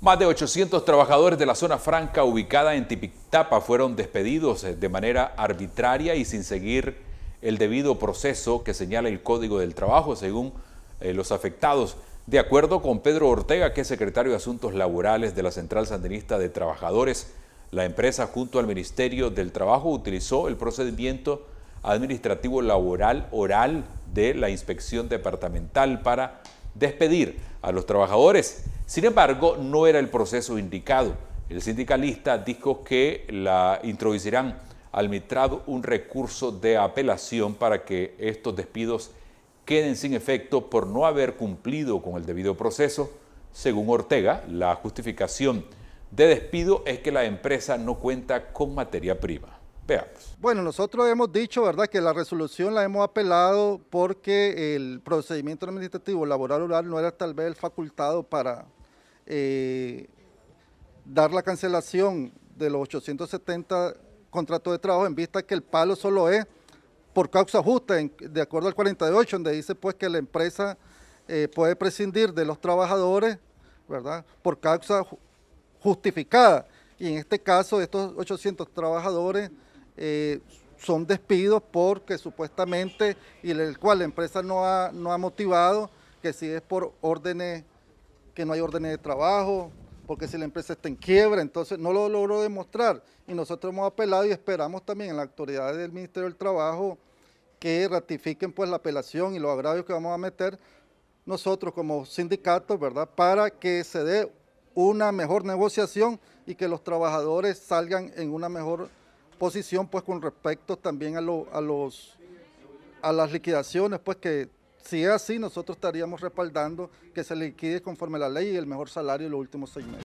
Más de 800 trabajadores de la zona franca ubicada en Tipitapa fueron despedidos eh, de manera arbitraria y sin seguir el debido proceso que señala el Código del Trabajo, según eh, los afectados. De acuerdo con Pedro Ortega, que es secretario de Asuntos Laborales de la Central Sandinista de Trabajadores, la empresa junto al Ministerio del Trabajo utilizó el procedimiento administrativo laboral oral de la inspección departamental para despedir a los trabajadores. Sin embargo, no era el proceso indicado. El sindicalista dijo que la introducirán al Mitrado un recurso de apelación para que estos despidos queden sin efecto por no haber cumplido con el debido proceso. Según Ortega, la justificación de despido es que la empresa no cuenta con materia prima. Bueno, nosotros hemos dicho, ¿verdad?, que la resolución la hemos apelado porque el procedimiento administrativo laboral oral no era tal vez el facultado para eh, dar la cancelación de los 870 contratos de trabajo en vista que el palo solo es por causa justa, de acuerdo al 48, donde dice pues que la empresa eh, puede prescindir de los trabajadores, ¿verdad?, por causa justificada. Y en este caso, estos 800 trabajadores eh, son despidos porque supuestamente, y el cual la empresa no ha, no ha motivado, que si es por órdenes, que no hay órdenes de trabajo, porque si la empresa está en quiebra, entonces no lo logró demostrar. Y nosotros hemos apelado y esperamos también en las autoridades del Ministerio del Trabajo que ratifiquen pues la apelación y los agravios que vamos a meter nosotros como sindicatos, ¿verdad? Para que se dé una mejor negociación y que los trabajadores salgan en una mejor posición pues con respecto también a, a, los, a las liquidaciones, pues que si es así nosotros estaríamos respaldando que se liquide conforme a la ley y el mejor salario en los últimos seis meses.